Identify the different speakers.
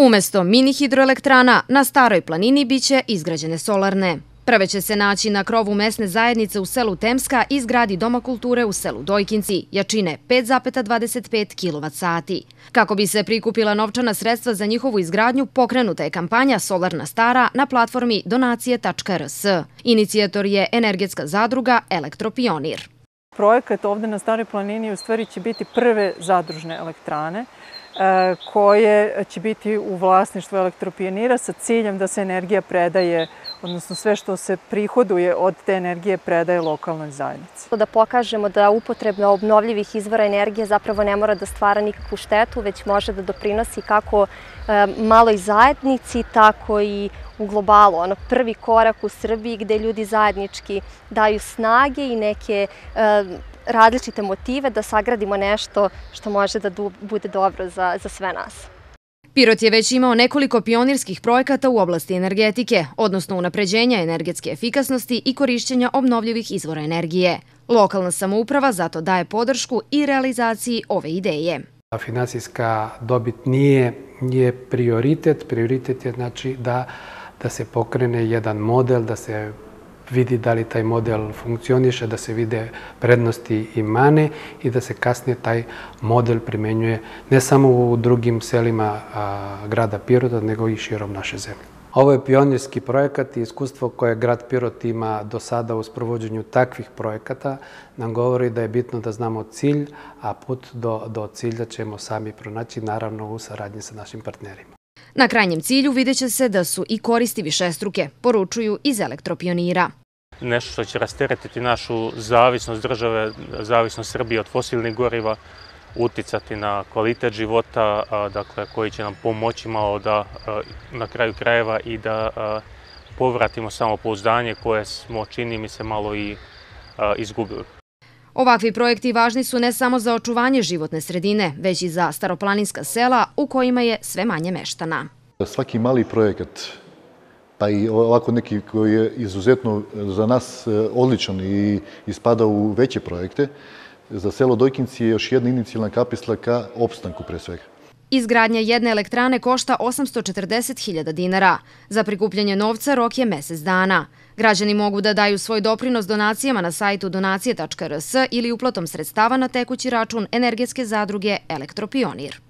Speaker 1: Umesto mini hidroelektrana, na staroj planini biće izgrađene solarne. Prve će se naći na krovu mesne zajednice u selu Temska i zgradi Doma kulture u selu Dojkinci, jačine 5,25 kWh. sati. Kako bi se prikupila novčana sredstva za njihovu izgradnju, pokrenuta je kampanja Solarna stara na platformi donacije.rs. Inicijator je energetska zadruga Elektropionir projekat ovde na Staroj
Speaker 2: planini u stvari će biti prve zadružne elektrane e, koje će biti u vlasništvu elektropionira sa ciljem da se energija predaje odnosno sve što se prihoduje od te energije predaje lokalnoj zajednici. Da pokažemo da upotrebna obnovljivih izvora energije zapravo ne mora da stvara nikakvu štetu, već može da doprinosi kako e, maloj zajednici, tako i u globalu. Ono prvi korak u Srbiji gde ljudi zajednički daju snage i neke e, različite motive da sagradimo nešto što može da bude dobro za, za sve nas.
Speaker 1: Pirot je već imao nekoliko pionirskih projekata u oblasti energetike, odnosno unapređenja energetske efikasnosti i korišćenja obnovljivih izvora energije. Lokalna samouprava zato daje podršku i realizaciji ove ideje.
Speaker 3: Finansijska dobit nije je prioritet, prioritet je znači da da se pokrene jedan model, da se vidi da li taj model funkcioniše, da se vide prednosti i mane i da se kasnije taj model primenjuje ne samo u drugim selima grada Pirota, nego i širom naše zemlje. Ovo je pionirski projekat i iskustvo koje grad Pirot ima do sada u sprovođenju takvih projekata nam govori da je bitno da znamo cilj, a put do, do cilja ćemo sami pronaći, naravno u saradnji sa našim partnerima.
Speaker 1: Na krajnjem cilju videće se da su i koristi višestruke, poručuju iz elektropionira
Speaker 4: nešto što će rasteretiti našu zavisnost države, zavisnost Srbije od fosilnih goriva, uticati na kvalitet života, dakle, koji će nam pomoći malo da na kraju krajeva i da povratimo samopouzdanje koje smo, čini mi se, malo i izgubili.
Speaker 1: Ovakvi projekti važni su ne samo za očuvanje životne sredine, već i za staroplaninska sela u kojima je sve manje meštana.
Speaker 3: Da svaki mali projekat, pa i ovako neki koji je izuzetno za nas e, odličan i ispada u veće projekte, za selo Dojkinci je još jedna inicijalna kapisla ka opstanku pre svega.
Speaker 1: Izgradnja jedne elektrane košta 840.000 dinara. Za prikupljanje novca rok je mesec dana. Građani mogu da daju svoj doprinos donacijama na sajtu donacije.rs ili uplatom sredstava na tekući račun energetske zadruge Elektropionir.